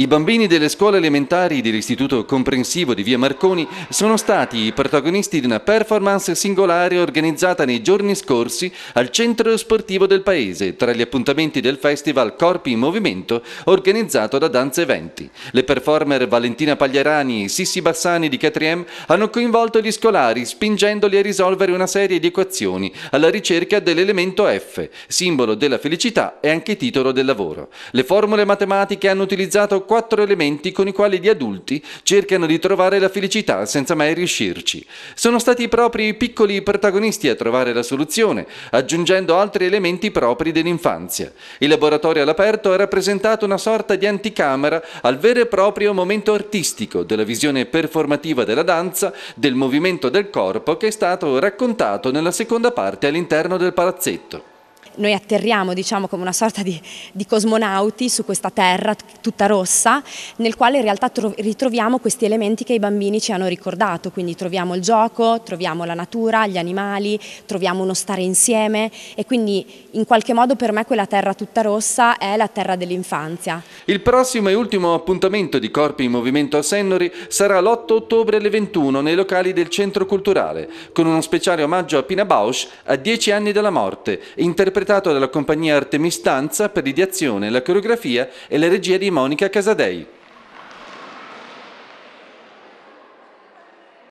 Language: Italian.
I bambini delle scuole elementari dell'Istituto Comprensivo di Via Marconi sono stati i protagonisti di una performance singolare organizzata nei giorni scorsi al centro sportivo del paese tra gli appuntamenti del festival Corpi in Movimento organizzato da Danza Eventi. Le performer Valentina Pagliarani e Sissi Bassani di KTM hanno coinvolto gli scolari spingendoli a risolvere una serie di equazioni alla ricerca dell'elemento F, simbolo della felicità e anche titolo del lavoro. Le formule matematiche hanno utilizzato quattro elementi con i quali gli adulti cercano di trovare la felicità senza mai riuscirci. Sono stati proprio i piccoli protagonisti a trovare la soluzione, aggiungendo altri elementi propri dell'infanzia. Il laboratorio all'aperto ha rappresentato una sorta di anticamera al vero e proprio momento artistico della visione performativa della danza, del movimento del corpo che è stato raccontato nella seconda parte all'interno del palazzetto noi atterriamo diciamo come una sorta di, di cosmonauti su questa terra tutta rossa nel quale in realtà ritroviamo questi elementi che i bambini ci hanno ricordato, quindi troviamo il gioco, troviamo la natura, gli animali, troviamo uno stare insieme e quindi in qualche modo per me quella terra tutta rossa è la terra dell'infanzia. Il prossimo e ultimo appuntamento di Corpi in Movimento a Sennori sarà l'8 ottobre alle 21 nei locali del Centro Culturale con uno speciale omaggio a Pina Bausch a dieci anni dalla morte, interpretato interpretato dalla compagnia Artemistanza per l'ideazione, la coreografia e la regia di Monica Casadei.